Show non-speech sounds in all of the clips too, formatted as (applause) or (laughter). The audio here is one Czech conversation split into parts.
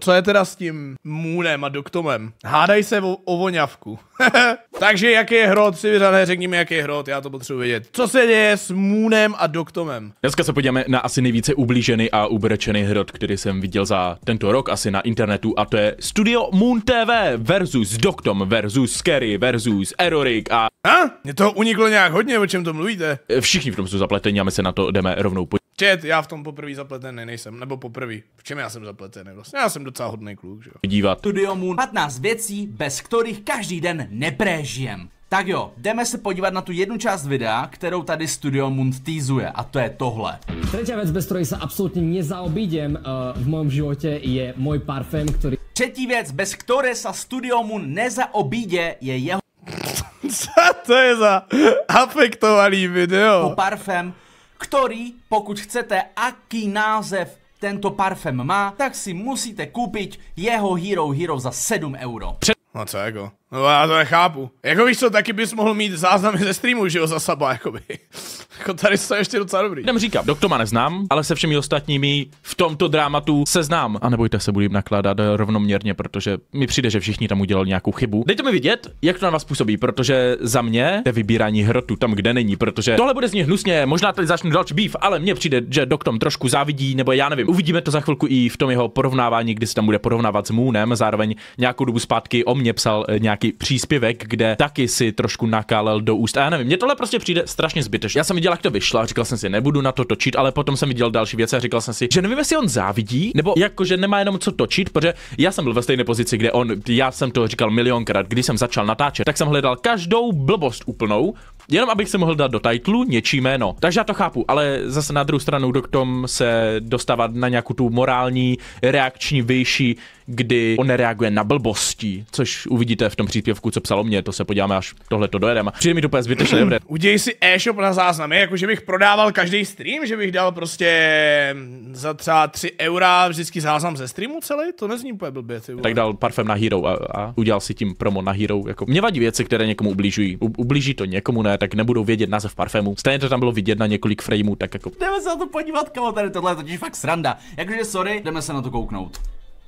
co, je teda s tím Moonem a Doktomem? Hádaj se o, o voňavku. (laughs) Takže jaký je hrot, Siviřané, řekni mi, jaký je hrot, já to potřebuji vědět. Co se děje s Moonem a Doktomem? Dneska se podíváme na asi nejvíce ublížený a ubrečený hrot, který jsem viděl za tento rok asi na internetu a to je Studio Moon TV versus Doktom versus Scary versus Erorik a... A? Mě to uniklo nějak hodně, o čem to mluvíte. Všichni v tom jsou zapletení a my se na to jdeme rovnou podívat. Čet, já v tom poprvé zapletený nejsem, nebo poprvé. V čem já jsem zapletený vlastně? Já jsem docela hodný kluk, že jo. Dívat. Studio Moon 15 věcí, bez kterých každý den nepréžijem. Tak jo, jdeme se podívat na tu jednu část videa, kterou tady Studio Moon týzuje a to je tohle. Třetí věc, bez které se absolutně nezaobídem uh, v mém životě je můj parfém, který... Třetí věc, bez které se Studio Moon nezaobíde, je jeho... (laughs) Co to je za afektovaný video? Parfém, ktorý, pokud chcete, aký název tento parfém má, tak si musíte koupit jeho Hero Hero za 7 euro. No co jako? No já to nechápu. Jako víš co, taky bys mohl mít záznamy ze streamu, že jo, za saba, jakoby. (laughs) jako tady jsou ještě docela dobrý. Jdem říkám, Doktoma neznám, ale se všemi ostatními v tomto dramatu se znám. A nebojte se, budu jim nakládat eh, rovnoměrně, protože mi přijde, že všichni tam udělali nějakou chybu. Dejte mi vidět, jak to na vás působí, protože za mě je vybírání hrotu tam, kde není, protože tohle bude z nich hnusně, možná tady začne další beef, ale mně přijde, že Doktom trošku závidí, nebo já nevím. Uvidíme to za chvilku i v tom jeho porovnávání, kdy se tam bude porovnávat s Moonem, zároveň nějakou dobu zpátky o mě psal eh, nějak nějaký příspěvek, kde taky si trošku nakálel do úst. A já nevím, mě tohle prostě přijde strašně zbytečné. Já jsem viděl, jak to vyšlo a říkal jsem si, nebudu na to točit, ale potom jsem viděl další věci a říkal jsem si, že nevím, jestli on závidí, nebo jakože nemá jenom co točit, protože já jsem byl ve stejné pozici, kde on, já jsem to říkal milionkrát, když jsem začal natáčet, tak jsem hledal každou blbost úplnou, jenom abych se mohl dát do titlu něčí jméno. Takže já to chápu, ale zase na druhou stranu, do k se dostávat na nějakou tu morální, reakční, vyšší kdy on nereaguje na blbosti, což uvidíte v tom příspěvku, co psalo mě, to se podíváme, až tohle to dojedeme. Přijde mi to úplně zbytečně dobré. (clears throat) Udělej si e-shop na záznamy, jakože bych prodával každý stream, že bych dal prostě za třeba 3 eura vždycky záznam ze streamu celý, to nezní úplně blbě. Ty tak dal parfém na Hero a, a, udělal si tím promo na Hero. Jako. Mě vadí věci, které někomu ublížují. U, ublíží to někomu ne, tak nebudou vědět název parfému. Stejně to tam bylo vidět na několik frameů, tak jako. Jdeme se na to podívat, kamo, tady tohle je totiž fakt sranda. Jakože sorry, jdeme se na to kouknout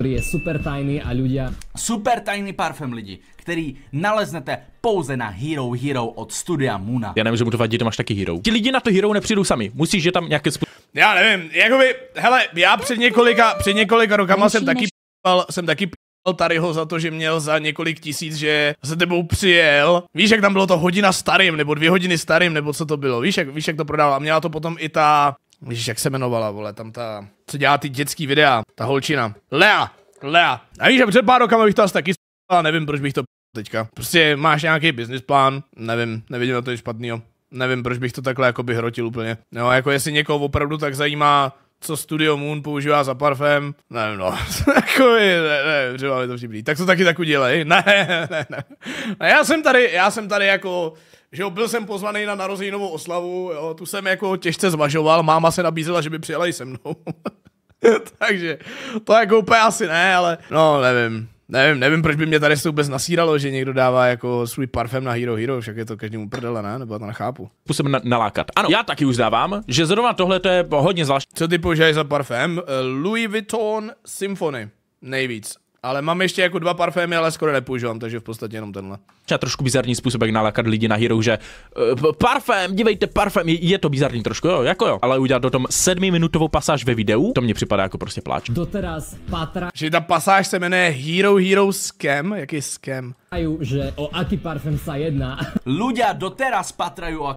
který je super tajný a ľudia... Super tajný parfém lidi, který naleznete pouze na Hero Hero od studia Muna. Já nevím, že mu to vadí, máš taky Hero. Ti lidi na to Hero nepřijdou sami, musíš, že tam nějaké sp... Já nevím, jakoby, hele, já před několika, před několika rokama jsem taky, p***al, jsem taky p***al Taryho za to, že měl za několik tisíc, že se tebou přijel. Víš, jak tam bylo to hodina starým, nebo dvě hodiny starým, nebo co to bylo. Víš, jak, víš, jak to prodával. A měla to potom i ta víš jak se jmenovala, vole, tam ta, co dělá ty dětský videa, ta holčina. Lea, Lea. A víš, že před pár rokama bych to asi taky ale nevím, proč bych to teďka. Prostě máš nějaký business plán, nevím, nevidím na to nic špatného. Nevím, proč bych to takhle jako by hrotil úplně. No, jako jestli někoho opravdu tak zajímá, co Studio Moon používá za parfém, nevím, no, (laughs) jako ne, ne, třeba mi to přibýt. Tak to taky tak udělej, (laughs) ne, ne, ne. A já jsem tady, já jsem tady jako že jo, byl jsem pozvaný na narozeninovou oslavu, jo, tu jsem jako těžce zvažoval, máma se nabízela, že by přijela i se mnou. (laughs) Takže to jako úplně asi ne, ale no nevím. Nevím, nevím, proč by mě tady se vůbec nasíralo, že někdo dává jako svůj parfém na Hero Hero, však je to každému prdele, ne? Nebo to nechápu. Musím na- nalákat. Ano, já taky už dávám, že zrovna tohle to je hodně zvláštní. Co ty používáš za parfém? Eh, Louis Vuitton Symphony. Nejvíc. Ale mám ještě jako dva parfémy, ale skoro nepoužívám, takže v podstatě jenom tenhle. Třeba trošku bizarní způsob, jak nalákat lidi na hero, že uh, parfém, dívejte, parfém, je to bizarní trošku, jo, jako jo. Ale udělat do tom sedmiminutovou pasáž ve videu, to mně připadá jako prostě pláč. Doteraz patra... Že ta pasáž se jmenuje Hero Hero Scam, jaký scam? že o aký parfém sa jedná. Ludia doteraz patrají o...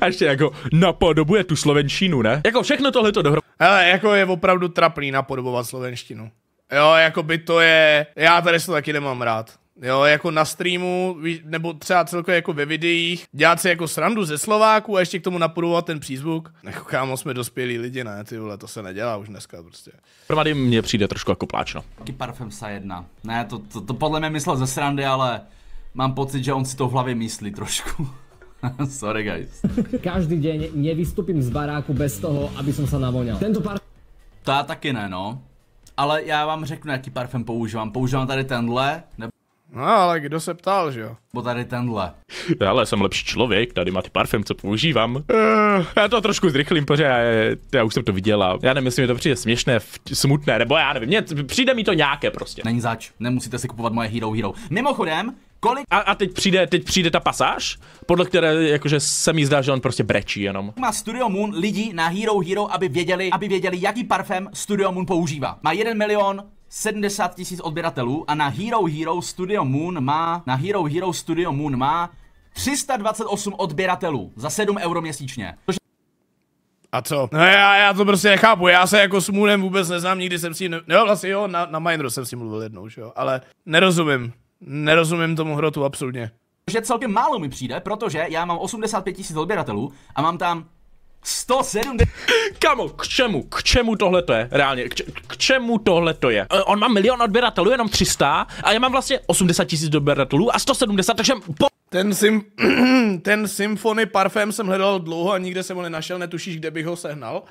A ještě jako napodobuje tu slovenštinu, ne? Jako všechno tohle to dohromady. Ale jako je opravdu trapný napodobovat slovenštinu. Jo, jako by to je, já tady se to taky nemám rád. Jo, jako na streamu, nebo třeba celkově jako ve videích, dělat si jako srandu ze Slováku a ještě k tomu napodobovat ten přízvuk. Jako kámo, jsme dospělí lidi, ne, ty vole, to se nedělá už dneska prostě. Prvady mně přijde trošku jako pláčno. Taky parfém sa jedna. Ne, to, to, to podle mě myslel ze srandy, ale mám pocit, že on si to v hlavě myslí trošku. (laughs) Sorry guys. Každý den nevystupím z baráku bez toho, aby jsem se navonil. Tento pár... Tá taky ne, no ale já vám řeknu, jaký parfém používám. Používám tady tenhle, nebo No ale kdo se ptal, že jo? Bo tady tenhle. Ale jsem lepší člověk, tady má ty parfém, co používám. Uh, já to trošku zrychlím, protože já, já už jsem to viděla. Já nemyslím, že to přijde směšné, smutné, nebo já nevím, mě, přijde mi to nějaké prostě. Není zač, nemusíte si kupovat moje Hero Hero. Mimochodem, kolik... A, a teď, přijde, teď přijde ta pasáž, podle které jakože se mi zdá, že on prostě brečí jenom. Má Studio Moon lidi na Hero Hero, aby věděli, aby věděli, jaký parfém Studio Moon používá. Má 1 milion 70 tisíc odběratelů a na Hero Hero Studio Moon má, na Hero Hero Studio Moon má 328 odběratelů za 7 euro měsíčně. a co? No já, já to prostě nechápu, já se jako s Moonem vůbec neznám, nikdy jsem si, ne... jo no vlastně jo, na, na Mindro jsem si mluvil jednou, že jo, ale nerozumím, nerozumím tomu hrotu absolutně. Že celkem málo mi přijde, protože já mám 85 tisíc odběratelů a mám tam 170. Kamo, k čemu, k čemu tohle to je? Reálně, k, č- k čemu tohle to je? E, on má milion odběratelů, jenom 300, a já mám vlastně 80 tisíc odběratelů a 170, takže po... Ten, sim, (clears throat) ten symfony Parfém jsem hledal dlouho a nikde jsem ho nenašel, netušíš, kde bych ho sehnal.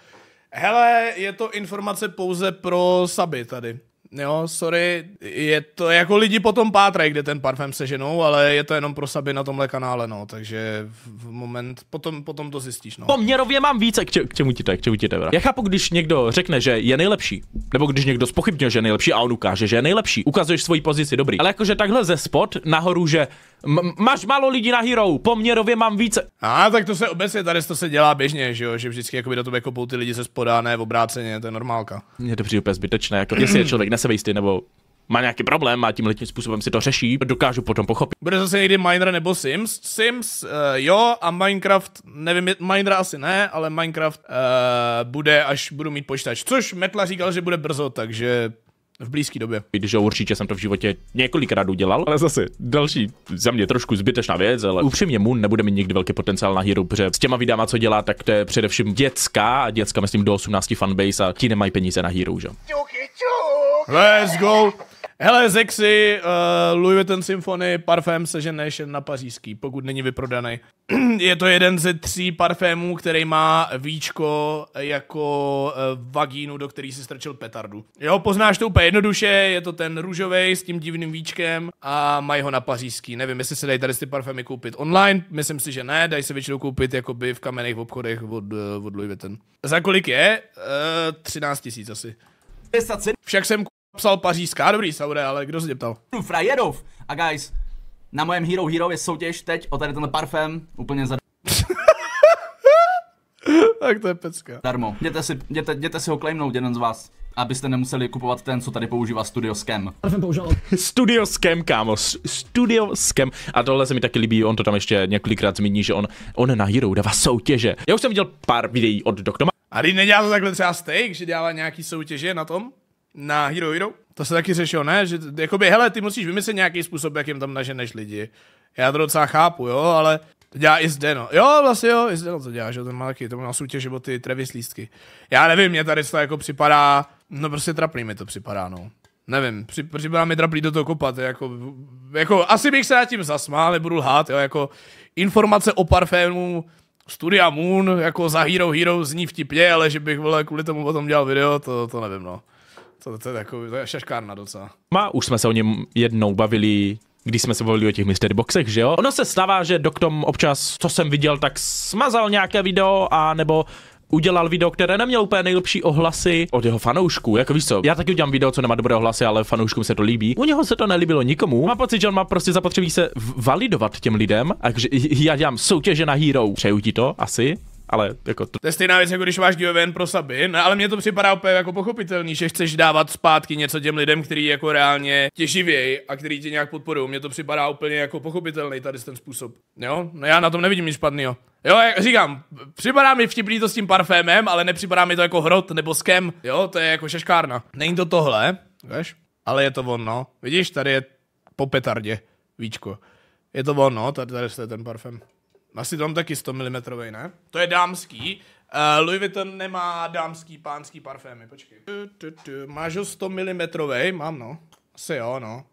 Hele, je to informace pouze pro saby tady jo, sorry, je to jako lidi potom pátrají, kde ten parfém ženou, ale je to jenom pro Saby na tomhle kanále, no, takže v moment, potom, potom to zjistíš, no. Poměrově mám více, k, če- k čemu ti to je, k čemu ti to je. Já chápu, když někdo řekne, že je nejlepší, nebo když někdo spochybňuje, že je nejlepší a on ukáže, že je nejlepší. Ukazuješ svoji pozici, dobrý. Ale jakože takhle ze spod nahoru, že M- máš málo lidí na hero, poměrově mám více. A tak to se obecně tady to se dělá běžně, že jo, že vždycky jakoby do tebe kopou ty lidi se spodá, ne v obráceně, to je normálka. Mně to přijde úplně zbytečné, jako jestli je člověk nesebejstý nebo má nějaký problém a tím letním způsobem si to řeší, dokážu potom pochopit. Bude zase někdy Miner nebo Sims? Sims, uh, jo, a Minecraft, nevím, Miner asi ne, ale Minecraft uh, bude, až budu mít počítač. Což Metla říkal, že bude brzo, takže v blízké době. Když určitě jsem to v životě několikrát udělal, ale zase další za mě trošku zbytečná věc, ale upřímně mu nebude mít nikdy velký potenciál na hru, protože s těma videama, co dělá, tak to je především dětská a dětská, myslím, do 18 fanbase a ti nemají peníze na hero, že? Let's go Hele, Zexy, uh, Louis Vuitton Symphony, parfém ženeš na pařížský, pokud není vyprodaný. (clears throat) Je to jeden ze tří parfémů, který má víčko jako uh, vagínu, do který si strčil petardu. Jo, poznáš to úplně jednoduše, je to ten růžový s tím divným víčkem a mají ho na pařížský. Nevím, jestli se dají tady ty parfémy koupit online, myslím si, že ne, dají se většinou koupit jakoby v kamenných obchodech od, eh, od Louis Vuitton. Za kolik je? Uh, 13 tisíc asi. Však jsem Psal pařížská, dobrý Saure, ale kdo se tě ptal? Frajerov! A guys, na mojem Hero Hero je soutěž teď o tady tenhle parfém, úplně za... (laughs) tak to je pecka. Darmo, jděte si, jděte, jděte si ho claimnout jeden z vás, abyste nemuseli kupovat ten, co tady používá Studio Scam. Parfém Studio Scam, kámo, Studio Scam. A tohle se mi taky líbí, on to tam ještě několikrát zmíní, že on, on na Hero dává soutěže. Já už jsem viděl pár videí od Doktoma. A ty nedělá to takhle třeba steak, že dělá nějaký soutěže na tom? na Hero Hero. To se taky řešilo, ne? Že jakoby, hele, ty musíš vymyslet nějaký způsob, jak jim tam naženeš lidi. Já to docela chápu, jo, ale to dělá i zde, no. Jo, vlastně jo, i zde no to dělá, že ten má taky, to má soutěž o ty Travis lístky. Já nevím, mě tady to jako připadá, no prostě traplý mi to připadá, no. Nevím, při, připadá mi traplý do toho kopat, jako, jako, asi bych se nad tím zasmál, nebudu lhát, jo, jako, informace o parfému Studia Moon, jako za Hero Hero zní vtipně, ale že bych, vole, kvůli tomu potom dělal video, to, to nevím, no. To, to je takový, to je šaškárna docela. Má, už jsme se o něm jednou bavili když jsme se bavili o těch mystery boxech, že jo? Ono se stává, že Doktom občas, co jsem viděl, tak smazal nějaké video a nebo udělal video, které neměl úplně nejlepší ohlasy od jeho fanoušků. Jako víš co, já taky udělám video, co nemá dobré ohlasy, ale fanouškům se to líbí. U něho se to nelíbilo nikomu. Mám pocit, že on má prostě zapotřebí se validovat těm lidem, takže já dělám soutěže na hero. Přeju ti to asi ale jako... To je stejná věc, jako když máš giveaway pro saby, no, ale mně to připadá úplně jako pochopitelný, že chceš dávat zpátky něco těm lidem, kteří jako reálně tě živěj a který tě nějak podporují. Mně to připadá úplně jako pochopitelný tady ten způsob. Jo? No já na tom nevidím nic špatného. Jo, jak říkám, připadá mi vtipný to s tím parfémem, ale nepřipadá mi to jako hrot nebo skem. Jo, to je jako šeškárna. Není to tohle, veš? Ale je to ono. Vidíš, tady je po petardě, víčko. Je to ono, tady, tady je ten parfém. Asi tam taky 100 mm, ne? To je dámský. Uh, Louis Vuitton nemá dámský, pánský parfémy, počkej. Tu, tu, tu. Máš ho 100 mm, mám no. Asi jo, no.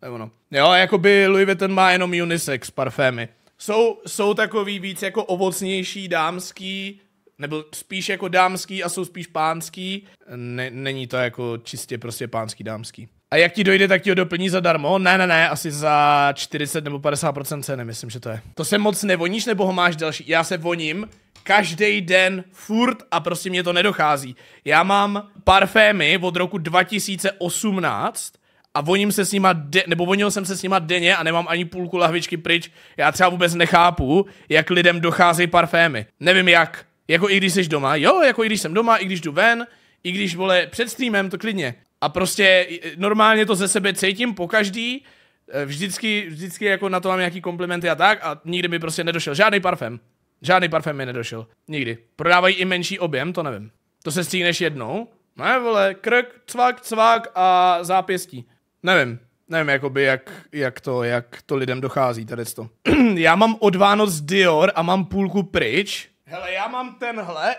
To je ono. Jo, jakoby Louis Vuitton má jenom unisex parfémy. Jsou, jsou takový víc jako ovocnější dámský, nebo spíš jako dámský a jsou spíš pánský. Ne, není to jako čistě prostě pánský dámský. A jak ti dojde, tak ti ho doplní zadarmo? Ne, ne, ne, asi za 40 nebo 50% ceny, myslím, že to je. To se moc nevoníš, nebo ho máš další? Já se voním každý den furt a prostě mě to nedochází. Já mám parfémy od roku 2018 a voním se s nima, de- nebo vonil jsem se s nima denně a nemám ani půlku lahvičky pryč. Já třeba vůbec nechápu, jak lidem docházejí parfémy. Nevím jak. Jako i když jsi doma, jo, jako i když jsem doma, i když jdu ven, i když, vole, před streamem, to klidně. A prostě normálně to ze sebe cítím po každý, e, vždycky, vždycky jako na to mám nějaký komplimenty a tak a nikdy mi prostě nedošel žádný parfém. Žádný parfém mi nedošel. Nikdy. Prodávají i menší objem, to nevím. To se stříhneš jednou. Ne, vole, krk, cvak, cvak a zápěstí. Nevím. Nevím, jakoby, jak, jak, to, jak to lidem dochází, tady to. (clears throat) já mám od Vánoc Dior a mám půlku pryč. Hele, já mám tenhle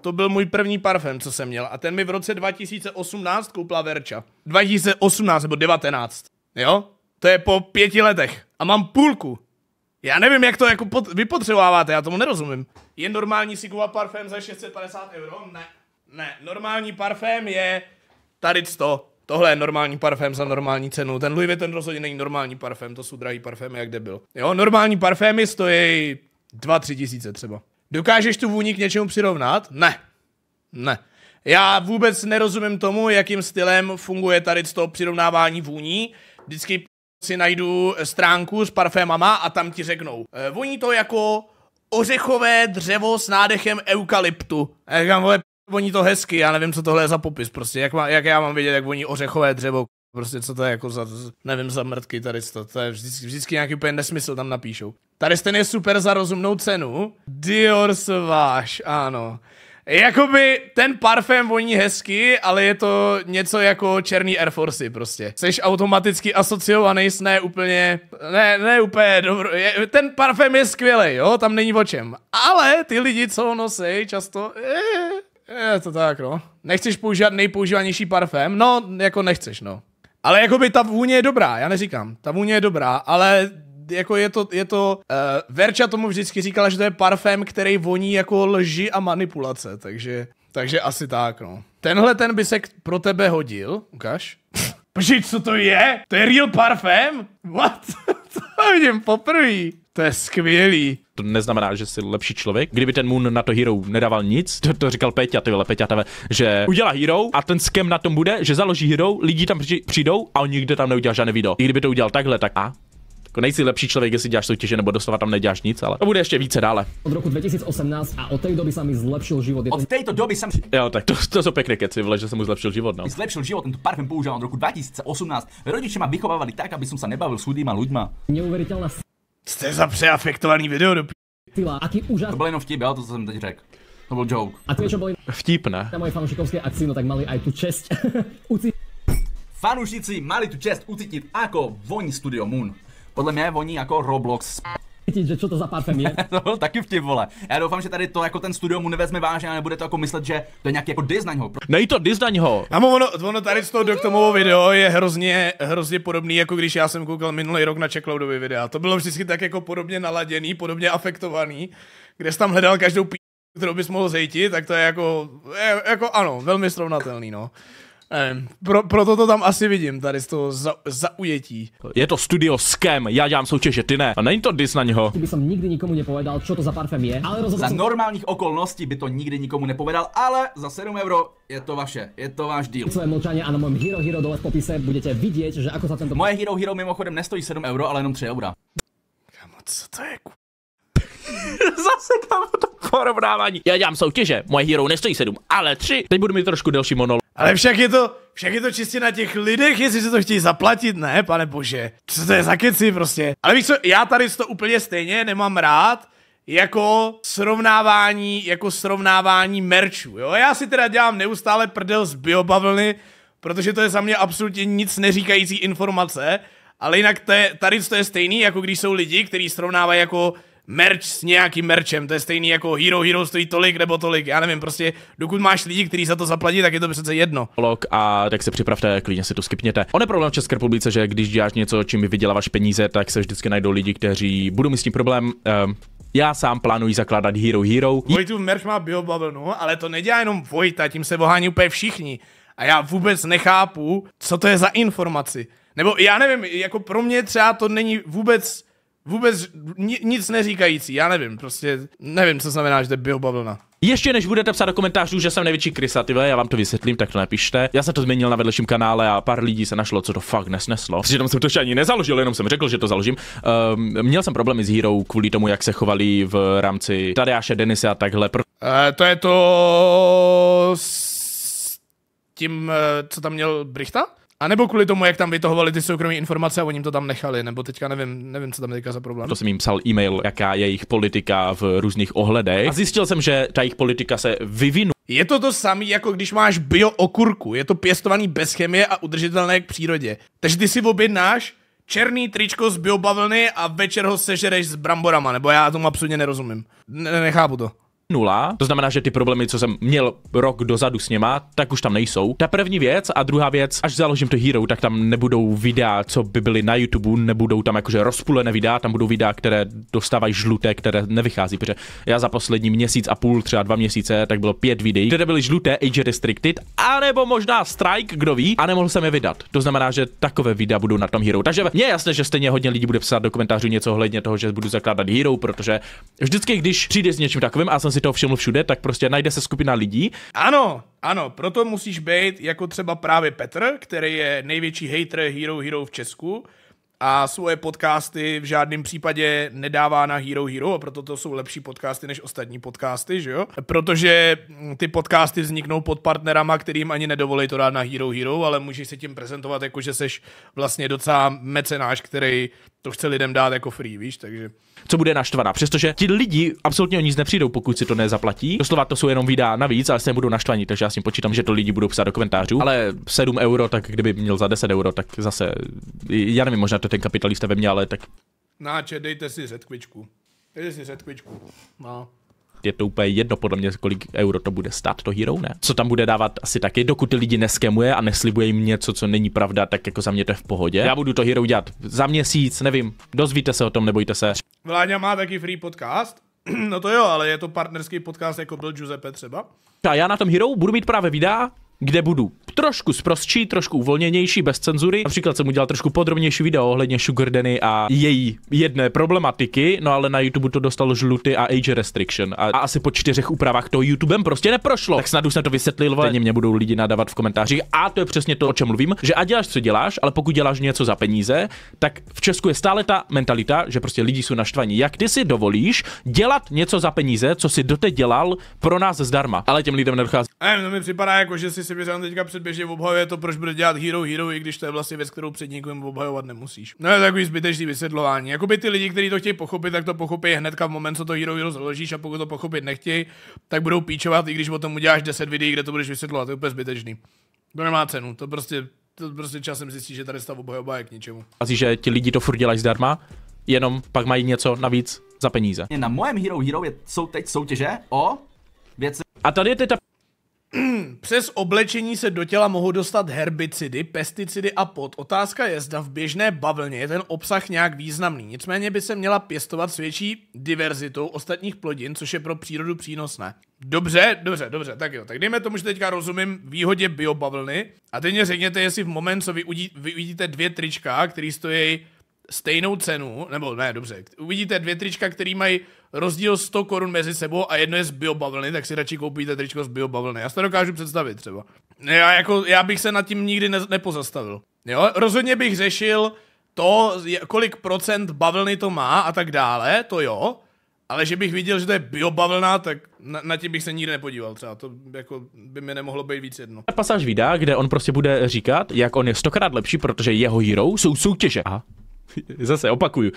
to byl můj první parfém, co jsem měl. A ten mi v roce 2018 koupila Verča. 2018 nebo 19. Jo? To je po pěti letech. A mám půlku. Já nevím, jak to jako pot- vypotřebováváte, já tomu nerozumím. Je normální si kupovat parfém za 650 euro? Ne. Ne, normální parfém je tady 100. Tohle je normální parfém za normální cenu. Ten Louis Vuitton rozhodně není normální parfém, to jsou drahý parfémy, jak debil. Jo, normální parfémy stojí 2-3 tisíce třeba. Dokážeš tu vůni k něčemu přirovnat? Ne. Ne. Já vůbec nerozumím tomu, jakým stylem funguje tady to přirovnávání vůní. Vždycky si najdu stránku s parfémama a tam ti řeknou. Eh, voní to jako ořechové dřevo s nádechem eukalyptu. A já říkám, vole, voní to hezky, já nevím, co tohle je za popis prostě. Jak, má, jak já mám vědět, jak voní ořechové dřevo, Prostě co to je jako za, nevím, za mrtky tady to, to je vždycky, vždycky nějaký úplně nesmysl tam napíšou. Tady ten je super za rozumnou cenu. Dior váš, ano. Jakoby ten parfém voní hezky, ale je to něco jako černý Air Forcey prostě. Jseš automaticky asociovaný s ne úplně, ne, ne úplně dobro, je, ten parfém je skvělý, jo, tam není o čem. Ale ty lidi, co ho nosí často, je, je to tak, no. Nechceš používat nejpoužívanější parfém? No, jako nechceš, no. Ale jako by ta vůně je dobrá, já neříkám, ta vůně je dobrá, ale jako je to, je to uh, Verča tomu vždycky říkala, že to je parfém, který voní jako lži a manipulace, takže, takže asi tak, no. Tenhle ten by se pro tebe hodil, ukáž. (laughs) Počkej, co to je? To je real parfém? What? (laughs) to (laughs) vidím poprvé. To je skvělý. To neznamená, že jsi lepší člověk. Kdyby ten Moon na to Hero nedával nic, to, to říkal Peťa, ty vole, Peťa tave, že udělá Hero a ten skem na tom bude, že založí Hero, lidi tam přijdou a on nikde tam neudělá žádné video. I kdyby to udělal takhle, tak a jako nejsi lepší člověk, jestli děláš soutěže nebo doslova tam neděláš nic, ale to bude ještě více dále. Od roku 2018 a od té doby se mi zlepšil život. Od této doby jsem... Jo, tak to, to jsou pěkné keci, vle, že jsem mu zlepšil život, no. Zlepšil život, tento parfém používám od roku 2018. Rodiče ma vychovávali tak, aby som sa nebavil s chudýma ľuďma. Neuvěřitelná Jste za přeafektovaný video do aký úžas... To byl jenom vtip, ale to, co jsem teď řekl. To byl joke. A ty, čo byli vtip, ne? na moje fanšikovské akci, no tak mali aj tu čest. (laughs) Uci... Fanušici mali tu čest ucítit, ako voní Studio Moon podle mě voní jako Roblox že co to za parfém je. (laughs) to taky vtip, vole. Já doufám, že tady to jako ten studio mu nevezme vážně a nebude to jako myslet, že to je nějaký jako diznaň ho. Nej to diznaň ho. A ono, ono tady z toho Doktomovo video je hrozně, hrozně podobný, jako když já jsem koukal minulý rok na Checkloudový videa. To bylo vždycky tak jako podobně naladěný, podobně afektovaný, kde jsi tam hledal každou p***, kterou bys mohl zejtit, tak to je jako, je, jako ano, velmi srovnatelný, no. Nevím, pro, proto to tam asi vidím, tady z toho za, zaujetí. Je to studio Scam, já dělám soutěže, ty ne. A není to dis na něho. By som nikdy nikomu nepovedal, co to za parfém je, ale rozhodl Za jsem... normálních okolností by to nikdy nikomu nepovedal, ale za 7 euro je to vaše, je to váš deal. Svoje mlčanie a na mém Hero Hero dole v popise budete vidět, že ako sa tento... Moje Hero Hero mimochodem nestojí 7 euro, ale jenom 3 eura. Kámo, co to je? (laughs) Zase kámo, to porovnávání. Já dělám soutěže, moje hero nestojí 7, ale 3. Teď budu mít trošku delší monolog. Ale však je to, však je to čistě na těch lidech, jestli se to chtějí zaplatit, ne, pane bože. Co to je za keci prostě? Ale víš co, já tady to úplně stejně nemám rád, jako srovnávání, jako srovnávání merčů, jo. Já si teda dělám neustále prdel z biobavlny, protože to je za mě absolutně nic neříkající informace, ale jinak to je, tady to je stejný, jako když jsou lidi, kteří srovnávají jako merch s nějakým merchem, to je stejný jako Hero Hero stojí tolik nebo tolik, já nevím, prostě dokud máš lidi, kteří za to zaplatí, tak je to přece jedno. Log a tak se připravte, klidně si to skipněte. On je problém v České republice, že když děláš něco, čím vyděláváš peníze, tak se vždycky najdou lidi, kteří budou mít s tím problém. Um, já sám plánuji zakládat Hero Hero. Vojtův merch má biobavlnu, no, ale to nedělá jenom Vojta, tím se bohání úplně všichni. A já vůbec nechápu, co to je za informaci. Nebo já nevím, jako pro mě třeba to není vůbec vůbec ni, nic neříkající, já nevím, prostě nevím, co znamená, že to je biobavlna. Ještě než budete psát do komentářů, že jsem největší krysa, ty já vám to vysvětlím, tak to nepište. Já jsem to změnil na vedlejším kanále a pár lidí se našlo, co to fakt nesneslo. Přitom jsem to ještě ani nezaložil, jenom jsem řekl, že to založím. Um, měl jsem problémy s Hero kvůli tomu, jak se chovali v rámci Tadeáše, Denise a takhle. Pr- uh, to je to s tím, e, co tam měl Brichta? A nebo kvůli tomu, jak tam vytohovali ty soukromé informace a oni jim to tam nechali, nebo teďka nevím, nevím, co tam teďka za problém. To jsem jim psal e-mail, jaká je jejich politika v různých ohledech. A zjistil jsem, že ta jejich politika se vyvinula. Je to to samé, jako když máš bio okurku. Je to pěstovaný bez chemie a udržitelné k přírodě. Takže ty si objednáš černý tričko z biobavlny a večer ho sežereš s bramborama, nebo já tomu absolutně nerozumím. Ne, nechápu to nula, to znamená, že ty problémy, co jsem měl rok dozadu s něma, tak už tam nejsou. Ta první věc a druhá věc, až založím to Hero, tak tam nebudou videa, co by byly na YouTube, nebudou tam jakože rozpulené videa, tam budou videa, které dostávají žluté, které nevychází, protože já za poslední měsíc a půl, třeba dva měsíce, tak bylo pět videí, které byly žluté, age restricted, anebo možná strike, kdo ví, a nemohl jsem je vydat. To znamená, že takové videa budou na tom Hero. Takže mě je jasné, že stejně hodně lidí bude psát do komentářů něco ohledně toho, že budu zakládat Hero, protože vždycky, když přijde s něčím takovým a jsem si si toho všiml všude, tak prostě najde se skupina lidí. Ano, ano, proto musíš být jako třeba právě Petr, který je největší hater Hero Hero v Česku a svoje podcasty v žádném případě nedává na Hero Hero, a proto to jsou lepší podcasty než ostatní podcasty, že jo? Protože ty podcasty vzniknou pod partnerama, kterým ani nedovolí to dát na Hero Hero, ale můžeš se tím prezentovat jako, že seš vlastně docela mecenáš, který to chce lidem dát jako free, víš, takže... Co bude naštvaná, přestože ti lidi absolutně o nic nepřijdou, pokud si to nezaplatí. Doslova to jsou jenom videa navíc, ale se budou naštvaní, takže já si počítám, že to lidi budou psát do komentářů. Ale 7 euro, tak kdyby měl za 10 euro, tak zase, já nevím, možná to ten kapitalista ve mně, ale tak... Náče, dejte si řetkvičku. Dejte si řetkvičku. No je to úplně jedno, podle mě, kolik euro to bude stát, to Hero, ne? Co tam bude dávat asi taky, dokud ty lidi neskemuje a neslibuje jim něco, co není pravda, tak jako za mě to je v pohodě. Já budu to Hero dělat za měsíc, nevím, dozvíte se o tom, nebojte se. Vláňa má taky free podcast, (clears throat) no to jo, ale je to partnerský podcast, jako byl Giuseppe třeba. A já na tom Hero budu mít právě videa, kde budu trošku zprostší, trošku uvolněnější, bez cenzury. Například jsem udělal trošku podrobnější video ohledně Sugar Danny a její jedné problematiky, no ale na YouTube to dostalo žlutý a age restriction. A, a asi po čtyřech úpravách to YouTubem prostě neprošlo. Tak snad už jsem to vysvětlil, stejně mě budou lidi nadávat v komentářích. A to je přesně to, o čem mluvím, že a děláš, co děláš, ale pokud děláš něco za peníze, tak v Česku je stále ta mentalita, že prostě lidi jsou naštvaní. Jak ty si dovolíš dělat něco za peníze, co si doteď dělal pro nás zdarma, ale těm lidem nedochází. A to mi připadá jako, že si si vyřešil teďka před běžně obhajuje to, proč bude dělat Hero Hero, i když to je vlastně věc, kterou před nikým obhajovat nemusíš. No je takový zbytečný vysvětlování. Jakoby ty lidi, kteří to chtějí pochopit, tak to pochopí hnedka v moment, co to Hero Hero založíš a pokud to pochopit nechtějí, tak budou píčovat, i když o tom uděláš 10 videí, kde to budeš vysvětlovat. To je úplně zbytečný. To nemá cenu, to prostě, to prostě časem zjistíš, že tady stav obhajoba je k ničemu. že ti lidi to furt dělají zdarma, jenom pak mají něco navíc za peníze. Na mojem Hero Hero je, jsou teď soutěže o věci. A tady je teď ta (clears throat) Přes oblečení se do těla mohou dostat herbicidy, pesticidy a pot. Otázka je, zda v běžné bavlně je ten obsah nějak významný. Nicméně by se měla pěstovat s větší diverzitou ostatních plodin, což je pro přírodu přínosné. Dobře, dobře, dobře, tak jo. Tak dejme tomu, že teďka rozumím výhodě biobavlny. A teď mě řekněte, jestli v moment, co vy, udí, vy uvidíte dvě trička, které stojí stejnou cenu, nebo ne, dobře, uvidíte dvě trička, které mají rozdíl 100 korun mezi sebou a jedno je z biobavlny, tak si radši koupíte tričko z biobavlny. Já si to dokážu představit třeba. Já, jako, já bych se nad tím nikdy ne, nepozastavil. Jo? Rozhodně bych řešil to, kolik procent bavlny to má a tak dále, to jo, ale že bych viděl, že to je biobavlna, tak na, na tím bych se nikdy nepodíval třeba, to jako by mi nemohlo být víc jedno. Pasáž videa, kde on prostě bude říkat, jak on je stokrát lepší, protože jeho hero jsou soutěže. Aha. (laughs) zase opakuju,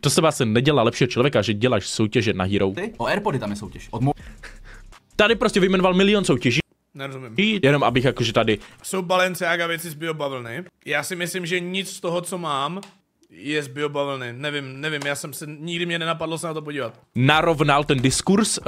to se vás nedělá lepšího člověka, že děláš soutěže na Hero. Ty? O Airpody tam je soutěž. Od Tady prostě vyjmenoval milion soutěží. Nerozumím. Jenom abych jakože tady... Jsou Balenciaga věci z biobavlny. Já si myslím, že nic z toho, co mám, je z biobavlny, nevím, nevím, já jsem se, nikdy mě nenapadlo se na to podívat. Narovnal ten diskurs, uh,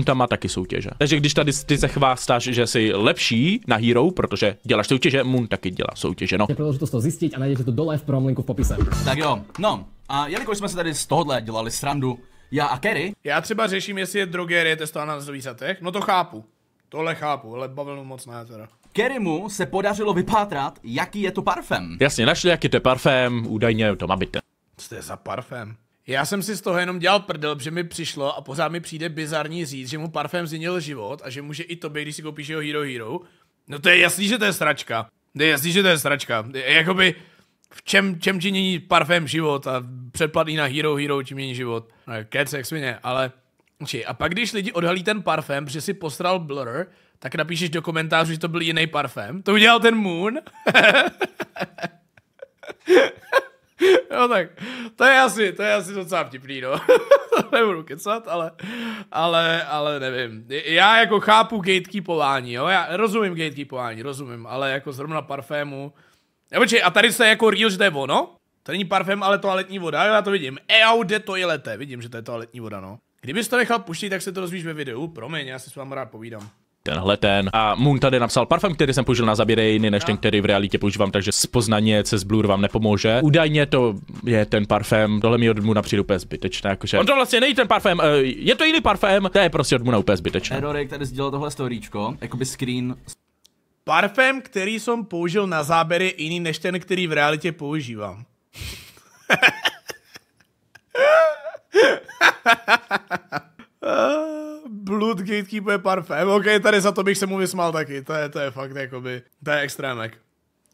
eh, tam má taky soutěže. Takže když tady ty se chvástáš, že jsi lepší na Hero, protože děláš soutěže, Mun taky dělá soutěže, no. Je to zjistit a najdete to dole v promlinku v popise. Tak jo, no, a jelikož jsme se tady z tohohle dělali srandu, já a Kerry. Já třeba řeším, jestli je drogerie testována na zvířatech, no to chápu. Tohle chápu, ale bavlnu moc na teda. Kerimu se podařilo vypátrat, jaký je to parfém. Jasně, našli, jaký to je parfém, údajně to má být Co to je za parfém? Já jsem si z toho jenom dělal prdel, že mi přišlo a pořád mi přijde bizarní říct, že mu parfém změnil život a že může i tobě, když si koupíš jeho Hero Hero. No to je jasný, že to je sračka. To je jasný, že to je sračka. jakoby v čem, čem ti mění parfém život a předplatný na Hero Hero ti mění život. No, Kec jak svině, ale... Či, a pak když lidi odhalí ten parfém, že si postral Blur, tak napíšeš do komentářů, že to byl jiný parfém. To udělal ten Moon. (laughs) no tak, to je asi, to je asi docela vtipný, no. (laughs) nebudu kecat, ale, ale, ale nevím. Já jako chápu gatekeepování, jo. Já rozumím gatekeepování, rozumím, ale jako zrovna parfému. a tady se jako real, že to je ono? To není parfém, ale toaletní voda, jo, já to vidím. Eau de toilette, vidím, že to je toaletní voda, no. Kdybys to nechal pustit, tak se to rozvíš ve videu. Promiň, já si s vámi rád povídám tenhle ten. A Moon tady napsal parfém, který jsem použil na zabírejny, než no. ten, který v realitě používám, takže spoznaně cez Blur vám nepomůže. Údajně to je ten parfém, tohle mi od Moona přijde úplně zbytečné, jakože on to vlastně není ten parfém, eh, je to jiný parfém, to je prostě od Moona úplně zbytečné. Erorek tady sdělal tohle storíčko, jakoby screen Parfém, který jsem použil na záběry, jiný než ten, který v realitě používám. (laughs) Blood Gatekeeper parfém, ok, tady za to bych se mu vysmál taky, to je, to je fakt jakoby, to je extrémek.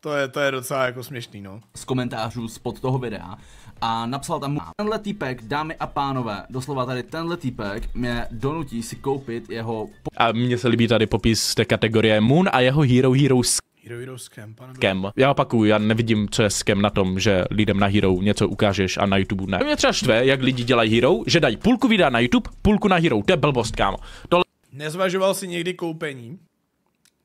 To je, to je docela jako směšný, no. Z komentářů spod toho videa a napsal tam mu Tenhle týpek, dámy a pánové, doslova tady tenhle týpek mě donutí si koupit jeho... A mně se líbí tady popis té kategorie Moon a jeho Hero Heroes Hero Hero Scam, pane. Scam. Já opakuju, já nevidím, co je scam na tom, že lidem na Hero něco ukážeš a na YouTube ne. To mě třeba štve, jak lidi dělají Hero, že dají půlku videa na YouTube, půlku na Hero. To je blbost, kámo. Tohle... Nezvažoval si někdy koupení?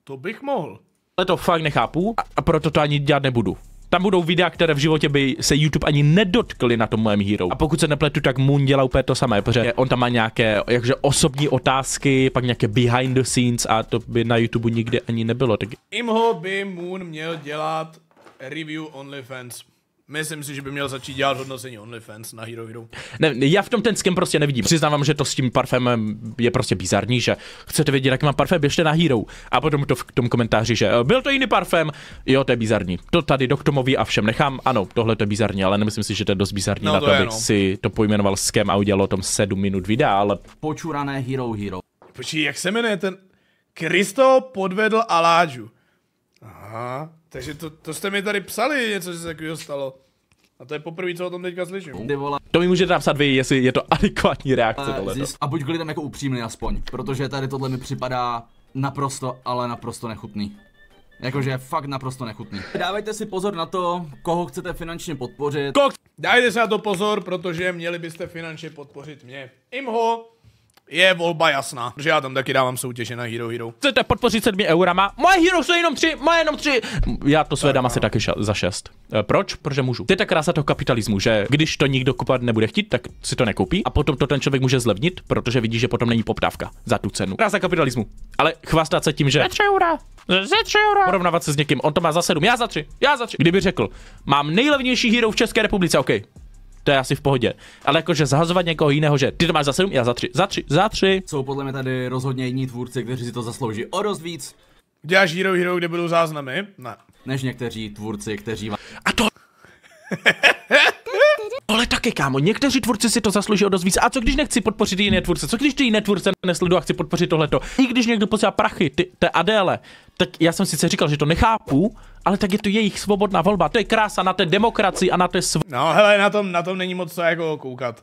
To bych mohl. Ale to fakt nechápu a proto to ani dělat nebudu. Tam budou videa, které v životě by se YouTube ani nedotkli na tom mém hero. A pokud se nepletu, tak Moon dělá úplně to samé, protože on tam má nějaké jakže osobní otázky, pak nějaké behind the scenes a to by na YouTube nikdy ani nebylo. Tak... Imho by Moon měl dělat review OnlyFans. Myslím si, že by měl začít dělat hodnocení OnlyFans na Hero Hero. Ne, já v tom ten skem prostě nevidím. Přiznávám, že to s tím parfémem je prostě bizarní, že chcete vědět, jaký má parfém, běžte na Hero. A potom to v tom komentáři, že eh, byl to jiný parfém. Jo, to je bizarní. To tady doktomový a všem nechám. Ano, tohle to je bizarní, ale nemyslím si, že to je dost bizarní no, na to, to aby no. si to pojmenoval skem a udělal o tom 7 minut videa, ale... Počurané Hero Hero. Počí, jak se jmenuje ten... Kristo podvedl Alážu. Aha, takže to, to jste mi tady psali, něco se takového stalo. A to je poprvé, co o tom teďka slyším. To mi můžete napsat vy, jestli je to adekvátní reakce tohle. A buď k lidem jako upřímný aspoň, protože tady tohle mi připadá naprosto, ale naprosto nechutný. Jakože fakt naprosto nechutný. Dávejte si pozor na to, koho chcete finančně podpořit. Kok! Dávejte si na to pozor, protože měli byste finančně podpořit mě. Imho, je volba jasná, že já tam taky dávám soutěže na Hero Hero. Chcete podpořit sedmi eurama? Moje Hero jsou jenom tři, moje jenom tři. Já to své dám no. asi taky za šest. Eh, proč? Protože můžu. To je ta krása toho kapitalismu, že když to nikdo kupovat nebude chtít, tak si to nekoupí a potom to ten člověk může zlevnit, protože vidí, že potom není poptávka za tu cenu. Krása kapitalismu. Ale chvastat se tím, že. Za 3 eura. Za tři eura. Porovnávat se s někým, on to má za sedm, já za tři, já za tři. Kdyby řekl, mám nejlevnější hero v České republice, OK, to je asi v pohodě. Ale jakože zahazovat někoho jiného, že ty to máš za 7, já za 3, za 3, za 3. Jsou podle mě tady rozhodně jiní tvůrci, kteří si to zaslouží o dost víc. Děláš Hero Hero, kde budou záznamy? Ne. Než někteří tvůrci, kteří... A (laughs) to... (laughs) Ale taky, kámo, někteří tvůrci si to zaslouží o dost víc. A co když nechci podpořit jiné tvůrce? Co když ty jiné tvůrce nesledu a chci podpořit tohleto? I když někdo posílá prachy, ty, té Adéle, tak já jsem sice říkal, že to nechápu, ale tak je to jejich svobodná volba. To je krása na té demokracii a na té sv... No hele, na tom, na tom není moc co jako koukat.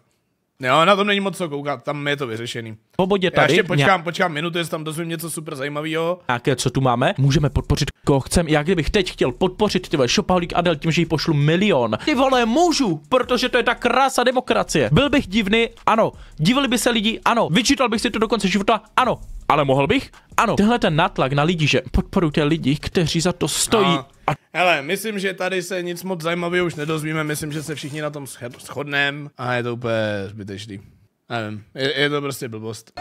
Jo, na tom není moc co koukat, tam je to vyřešený. Po bodě tady. Já ještě počkám, mě... počkám minutu, jestli tam dozvím něco super zajímavého. Jaké? co tu máme? Můžeme podpořit, koho chcem. Já kdybych teď chtěl podpořit tyhle Shopaholic Adel tím, že jí pošlu milion. Ty vole, můžu, protože to je ta krása demokracie. Byl bych divný, ano. Divili by se lidi, ano. Vyčítal bych si to do konce života, ano. Ale mohl bych? Ano. Tenhle ten natlak na lidi, že podporujte lidi, kteří za to stojí. Aha a... Hele, myslím, že tady se nic moc zajímavého už nedozvíme, myslím, že se všichni na tom shodneme a je to úplně zbytečný. Nevím, je, je to prostě blbost.